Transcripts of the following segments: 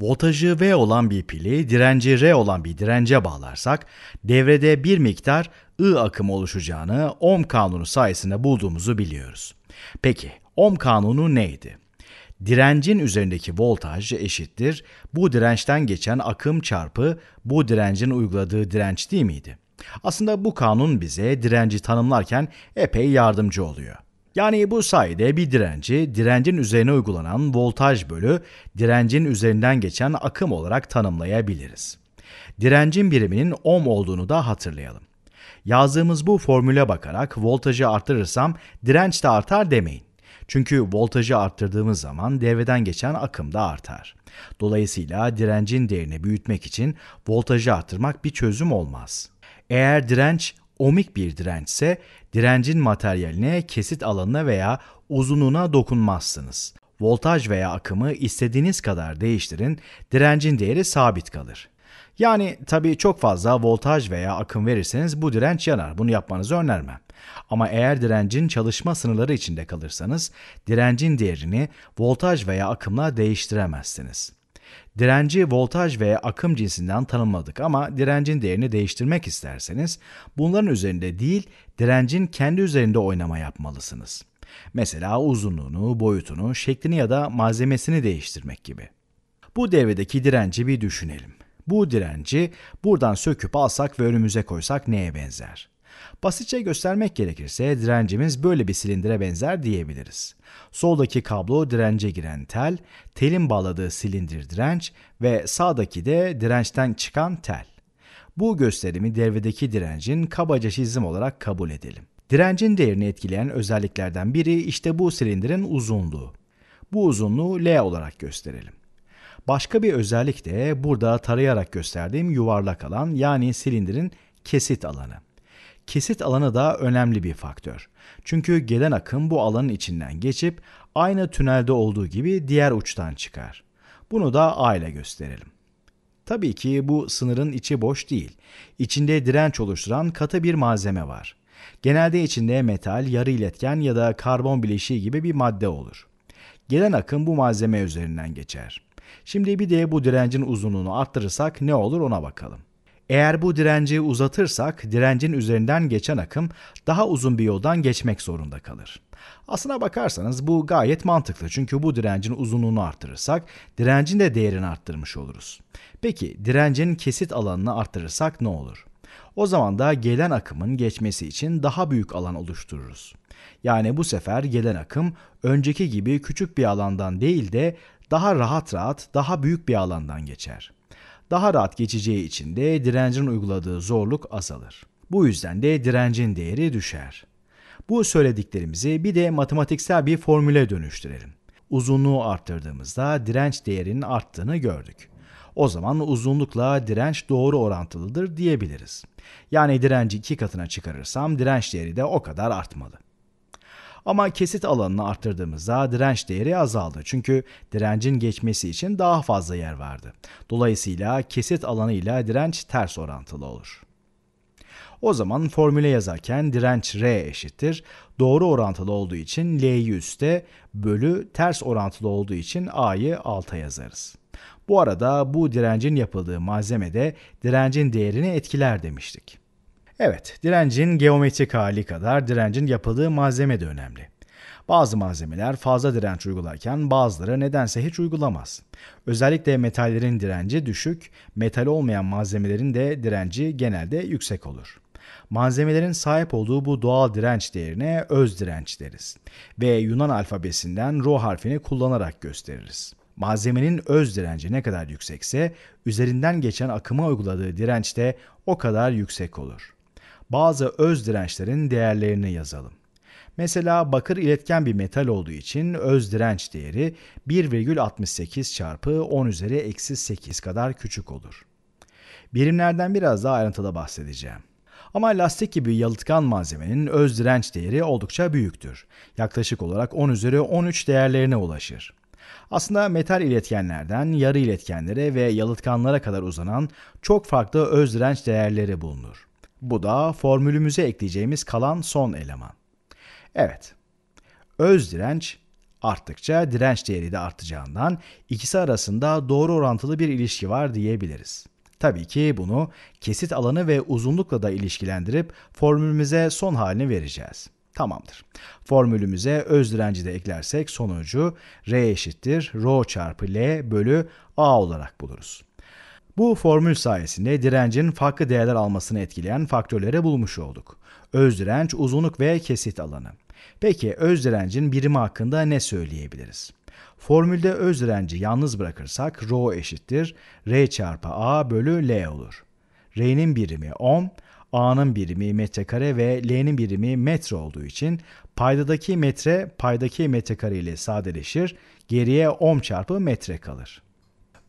voltajı V olan bir pili direnci R olan bir dirence bağlarsak devrede bir miktar I akımı oluşacağını Ohm kanunu sayesinde bulduğumuzu biliyoruz. Peki Ohm kanunu neydi? Direncin üzerindeki voltaj eşittir bu dirençten geçen akım çarpı bu direncin uyguladığı direnç değil miydi? Aslında bu kanun bize direnci tanımlarken epey yardımcı oluyor. Yani bu sayede bir direnci direncin üzerine uygulanan voltaj bölü direncin üzerinden geçen akım olarak tanımlayabiliriz. Direncin biriminin ohm olduğunu da hatırlayalım. Yazdığımız bu formüle bakarak voltajı artırırsam direnç de artar demeyin. Çünkü voltajı arttırdığımız zaman devreden geçen akım da artar. Dolayısıyla direncin değerini büyütmek için voltajı arttırmak bir çözüm olmaz. Eğer direnç Omik bir dirençse direncin materyaline, kesit alanına veya uzunluğuna dokunmazsınız. Voltaj veya akımı istediğiniz kadar değiştirin, direncin değeri sabit kalır. Yani tabii çok fazla voltaj veya akım verirseniz bu direnç yanar. Bunu yapmanızı önermem. Ama eğer direncin çalışma sınırları içinde kalırsanız direncin değerini voltaj veya akımla değiştiremezsiniz. Direnci voltaj ve akım cinsinden tanımladık ama direncin değerini değiştirmek isterseniz bunların üzerinde değil direncin kendi üzerinde oynama yapmalısınız. Mesela uzunluğunu, boyutunu, şeklini ya da malzemesini değiştirmek gibi. Bu devredeki direnci bir düşünelim. Bu direnci buradan söküp alsak ve önümüze koysak neye benzer? Basitçe göstermek gerekirse direncimiz böyle bir silindire benzer diyebiliriz. Soldaki kablo dirence giren tel, telin bağladığı silindir direnç ve sağdaki de dirençten çıkan tel. Bu gösterimi devredeki direncin kabaca çizim olarak kabul edelim. Direncin değerini etkileyen özelliklerden biri işte bu silindirin uzunluğu. Bu uzunluğu L olarak gösterelim. Başka bir özellik de burada tarayarak gösterdiğim yuvarlak alan yani silindirin kesit alanı kesit alanı da önemli bir faktör. Çünkü gelen akım bu alanın içinden geçip aynı tünelde olduğu gibi diğer uçtan çıkar. Bunu da A ile gösterelim. Tabii ki bu sınırın içi boş değil. İçinde direnç oluşturan katı bir malzeme var. Genelde içinde metal, yarı iletken ya da karbon bileşiği gibi bir madde olur. Gelen akım bu malzeme üzerinden geçer. Şimdi bir de bu direncin uzunluğunu arttırırsak ne olur ona bakalım. Eğer bu direnci uzatırsak direncin üzerinden geçen akım daha uzun bir yoldan geçmek zorunda kalır. Aslına bakarsanız bu gayet mantıklı çünkü bu direncin uzunluğunu arttırırsak direncin de değerini arttırmış oluruz. Peki direncin kesit alanını arttırırsak ne olur? O zaman da gelen akımın geçmesi için daha büyük alan oluştururuz. Yani bu sefer gelen akım önceki gibi küçük bir alandan değil de daha rahat rahat daha büyük bir alandan geçer daha rahat geçeceği için de direncin uyguladığı zorluk azalır. Bu yüzden de direncin değeri düşer. Bu söylediklerimizi bir de matematiksel bir formüle dönüştürelim. Uzunluğu arttırdığımızda direnç değerinin arttığını gördük. O zaman uzunlukla direnç doğru orantılıdır diyebiliriz. Yani direnci iki katına çıkarırsam direnç değeri de o kadar artmalı. Ama kesit alanını arttırdığımızda direnç değeri azaldı. Çünkü direncin geçmesi için daha fazla yer vardı. Dolayısıyla kesit alanı ile direnç ters orantılı olur. O zaman formüle yazarken direnç R eşittir. Doğru orantılı olduğu için L'yi üste bölü ters orantılı olduğu için A'yı alta yazarız. Bu arada bu direncin yapıldığı malzemede direncin değerini etkiler demiştik. Evet, direncin geometrik hali kadar direncin yapıldığı malzeme de önemli. Bazı malzemeler fazla direnç uygularken bazıları nedense hiç uygulamaz. Özellikle metallerin direnci düşük, metal olmayan malzemelerin de direnci genelde yüksek olur. Malzemelerin sahip olduğu bu doğal direnç değerine öz direnç deriz ve Yunan alfabesinden rho harfini kullanarak gösteririz. Malzemenin öz direnci ne kadar yüksekse üzerinden geçen akıma uyguladığı direnç de o kadar yüksek olur bazı öz dirençlerin değerlerini yazalım. Mesela bakır iletken bir metal olduğu için öz direnç değeri 1,68 çarpı 10 üzeri eksi 8 kadar küçük olur. Birimlerden biraz daha ayrıntıda bahsedeceğim. Ama lastik gibi yalıtkan malzemenin öz direnç değeri oldukça büyüktür. Yaklaşık olarak 10 üzeri 13 değerlerine ulaşır. Aslında metal iletkenlerden yarı iletkenlere ve yalıtkanlara kadar uzanan çok farklı öz direnç değerleri bulunur. Bu da formülümüze ekleyeceğimiz kalan son eleman. Evet, öz direnç arttıkça direnç değeri de artacağından ikisi arasında doğru orantılı bir ilişki var diyebiliriz. Tabii ki bunu kesit alanı ve uzunlukla da ilişkilendirip formülümüze son halini vereceğiz. Tamamdır. Formülümüze öz direnci de eklersek sonucu R eşittir rho çarpı L bölü A olarak buluruz. Bu formül sayesinde direncin farklı değerler almasını etkileyen faktörleri bulmuş olduk. Öz direnç, uzunluk ve kesit alanı. Peki öz direncin birimi hakkında ne söyleyebiliriz? Formülde öz direnci yalnız bırakırsak ρ eşittir R çarpı A bölü L olur. R'nin birimi ohm, A'nın birimi metrekare ve L'nin birimi metre olduğu için paydadaki metre paydaki metrekare ile sadeleşir, geriye ohm çarpı metre kalır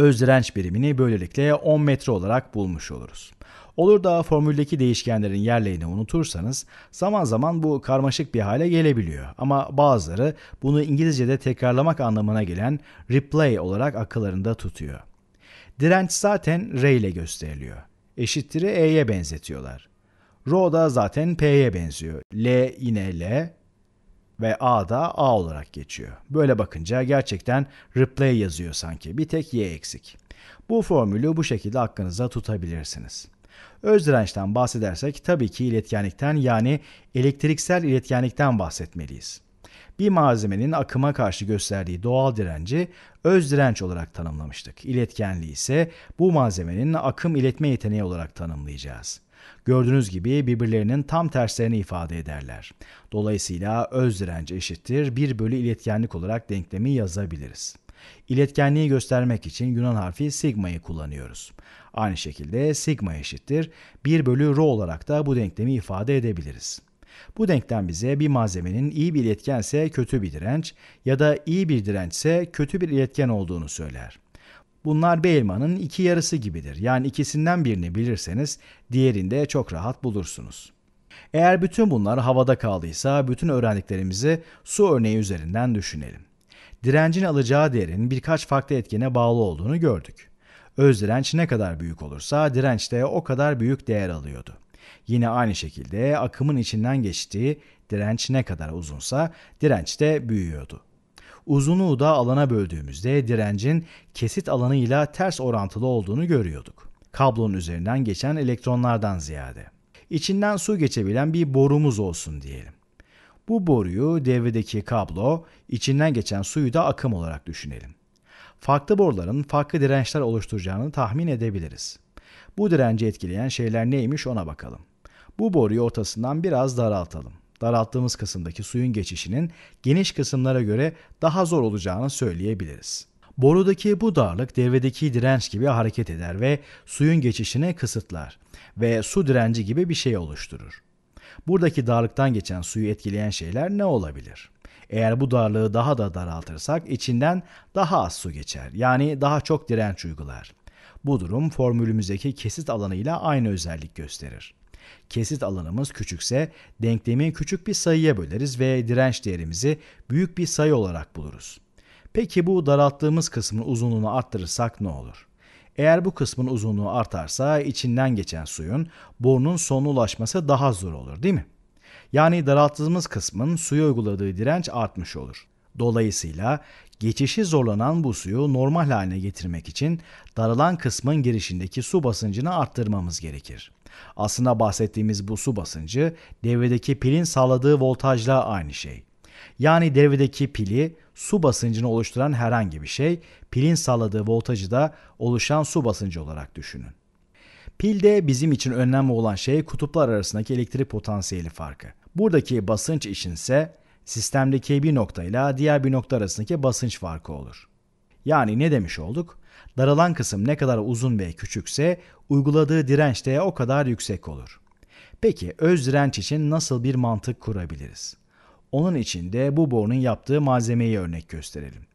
öz direnç birimini böylelikle 10 metre olarak bulmuş oluruz. Olur da formüldeki değişkenlerin yerlerini unutursanız zaman zaman bu karmaşık bir hale gelebiliyor. Ama bazıları bunu İngilizce'de tekrarlamak anlamına gelen replay olarak akıllarında tutuyor. Direnç zaten R ile gösteriliyor. Eşittir'i E'ye benzetiyorlar. Rho da zaten P'ye benziyor. L yine L, ve A da A olarak geçiyor. Böyle bakınca gerçekten replay yazıyor sanki. Bir tek Y eksik. Bu formülü bu şekilde aklınıza tutabilirsiniz. Öz dirençten bahsedersek tabii ki iletkenlikten yani elektriksel iletkenlikten bahsetmeliyiz. Bir malzemenin akıma karşı gösterdiği doğal direnci öz direnç olarak tanımlamıştık. İletkenliği ise bu malzemenin akım iletme yeteneği olarak tanımlayacağız. Gördüğünüz gibi birbirlerinin tam terslerini ifade ederler. Dolayısıyla öz direnci eşittir 1 bölü iletkenlik olarak denklemi yazabiliriz. İletkenliği göstermek için Yunan harfi sigma'yı kullanıyoruz. Aynı şekilde sigma eşittir 1 bölü rho olarak da bu denklemi ifade edebiliriz. Bu denklem bize bir malzemenin iyi bir iletkense kötü bir direnç ya da iyi bir dirençse kötü bir iletken olduğunu söyler. Bunlar bir elmanın iki yarısı gibidir. Yani ikisinden birini bilirseniz diğerinde çok rahat bulursunuz. Eğer bütün bunlar havada kaldıysa bütün öğrendiklerimizi su örneği üzerinden düşünelim. Direncin alacağı değerin birkaç farklı etkene bağlı olduğunu gördük. Öz direnç ne kadar büyük olursa direnç de o kadar büyük değer alıyordu. Yine aynı şekilde akımın içinden geçtiği direnç ne kadar uzunsa direnç de büyüyordu uzunluğu da alana böldüğümüzde direncin kesit alanıyla ters orantılı olduğunu görüyorduk. Kablonun üzerinden geçen elektronlardan ziyade. İçinden su geçebilen bir borumuz olsun diyelim. Bu boruyu devredeki kablo, içinden geçen suyu da akım olarak düşünelim. Farklı boruların farklı dirençler oluşturacağını tahmin edebiliriz. Bu direnci etkileyen şeyler neymiş ona bakalım. Bu boruyu ortasından biraz daraltalım daralttığımız kısımdaki suyun geçişinin geniş kısımlara göre daha zor olacağını söyleyebiliriz. Borudaki bu darlık devredeki direnç gibi hareket eder ve suyun geçişini kısıtlar ve su direnci gibi bir şey oluşturur. Buradaki darlıktan geçen suyu etkileyen şeyler ne olabilir? Eğer bu darlığı daha da daraltırsak içinden daha az su geçer. Yani daha çok direnç uygular. Bu durum formülümüzdeki kesit alanıyla aynı özellik gösterir. Kesit alanımız küçükse denklemin küçük bir sayıya böleriz ve direnç değerimizi büyük bir sayı olarak buluruz. Peki bu daralttığımız kısmın uzunluğunu arttırırsak ne olur? Eğer bu kısmın uzunluğu artarsa içinden geçen suyun borunun sonuna ulaşması daha zor olur değil mi? Yani daralttığımız kısmın suya uyguladığı direnç artmış olur. Dolayısıyla geçişi zorlanan bu suyu normal haline getirmek için daralan kısmın girişindeki su basıncını arttırmamız gerekir. Aslında bahsettiğimiz bu su basıncı devredeki pilin sağladığı voltajla aynı şey. Yani devredeki pili su basıncını oluşturan herhangi bir şey, pilin sağladığı voltajı da oluşan su basıncı olarak düşünün. Pilde bizim için önemli olan şey kutuplar arasındaki elektrik potansiyeli farkı. Buradaki basınç için ise sistemdeki bir nokta ile diğer bir nokta arasındaki basınç farkı olur. Yani ne demiş olduk? Daralan kısım ne kadar uzun ve küçükse uyguladığı direnç de o kadar yüksek olur. Peki öz direnç için nasıl bir mantık kurabiliriz? Onun için de bu borunun yaptığı malzemeyi örnek gösterelim.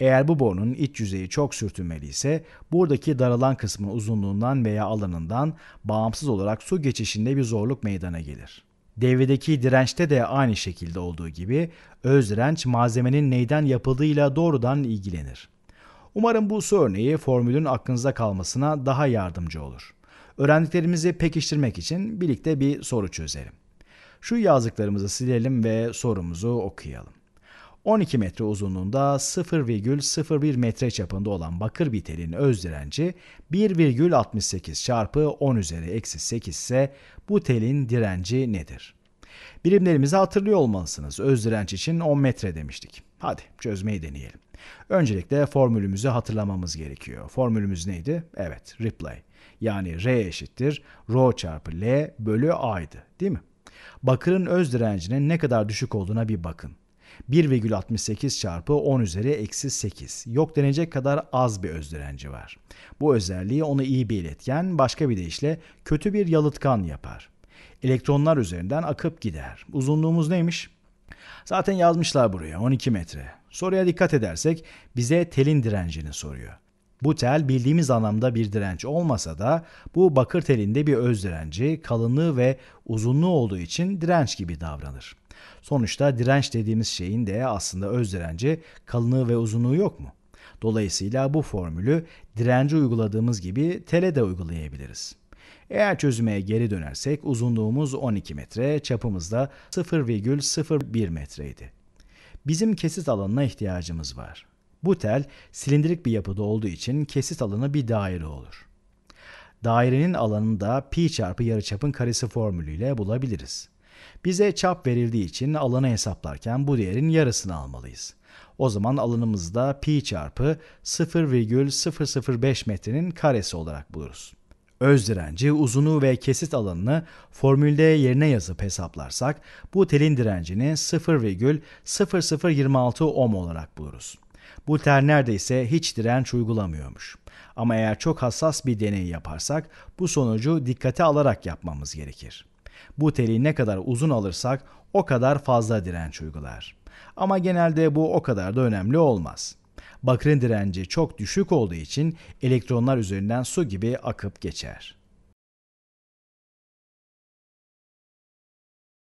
Eğer bu borunun iç yüzeyi çok sürtünmeli ise buradaki daralan kısmın uzunluğundan veya alanından bağımsız olarak su geçişinde bir zorluk meydana gelir. Devredeki dirençte de aynı şekilde olduğu gibi öz direnç malzemenin neyden yapıldığıyla doğrudan ilgilenir. Umarım bu su örneği formülün aklınıza kalmasına daha yardımcı olur. Öğrendiklerimizi pekiştirmek için birlikte bir soru çözelim. Şu yazdıklarımızı silelim ve sorumuzu okuyalım. 12 metre uzunluğunda 0,01 metre çapında olan bakır bir telin öz direnci 1,68 çarpı 10 üzeri eksi 8 ise bu telin direnci nedir? Birimlerimizi hatırlıyor olmalısınız. Öz direnç için 10 metre demiştik. Hadi çözmeyi deneyelim. Öncelikle formülümüzü hatırlamamız gerekiyor. Formülümüz neydi? Evet, replay. Yani R eşittir Rho çarpı L bölü A'ydı değil mi? Bakırın öz direncinin ne kadar düşük olduğuna bir bakın. 1,68 çarpı 10 üzeri eksi 8. Yok denecek kadar az bir öz direnci var. Bu özelliği onu iyi bir iletken başka bir deyişle kötü bir yalıtkan yapar. Elektronlar üzerinden akıp gider. Uzunluğumuz neymiş? Zaten yazmışlar buraya 12 metre. Soruya dikkat edersek bize telin direncini soruyor. Bu tel bildiğimiz anlamda bir direnç olmasa da bu bakır telinde bir öz direnci, kalınlığı ve uzunluğu olduğu için direnç gibi davranır. Sonuçta direnç dediğimiz şeyin de aslında öz direnci, kalınlığı ve uzunluğu yok mu? Dolayısıyla bu formülü direnci uyguladığımız gibi tele de uygulayabiliriz. Eğer çözümeye geri dönersek uzunluğumuz 12 metre, çapımız da 0,01 metreydi. Bizim kesit alanına ihtiyacımız var. Bu tel silindirik bir yapıda olduğu için kesit alanı bir daire olur. Dairenin alanını da pi çarpı yarıçapın karesi formülüyle bulabiliriz. Bize çap verildiği için alanı hesaplarken bu değerin yarısını almalıyız. O zaman alanımızda pi çarpı 0,005 metrenin karesi olarak buluruz. Öz direnci uzunu ve kesit alanını formülde yerine yazıp hesaplarsak bu telin direncini 0,0026 ohm olarak buluruz. Bu tel neredeyse hiç direnç uygulamıyormuş. Ama eğer çok hassas bir deney yaparsak bu sonucu dikkate alarak yapmamız gerekir. Bu teli ne kadar uzun alırsak o kadar fazla direnç uygular. Ama genelde bu o kadar da önemli olmaz bakırın direnci çok düşük olduğu için elektronlar üzerinden su gibi akıp geçer.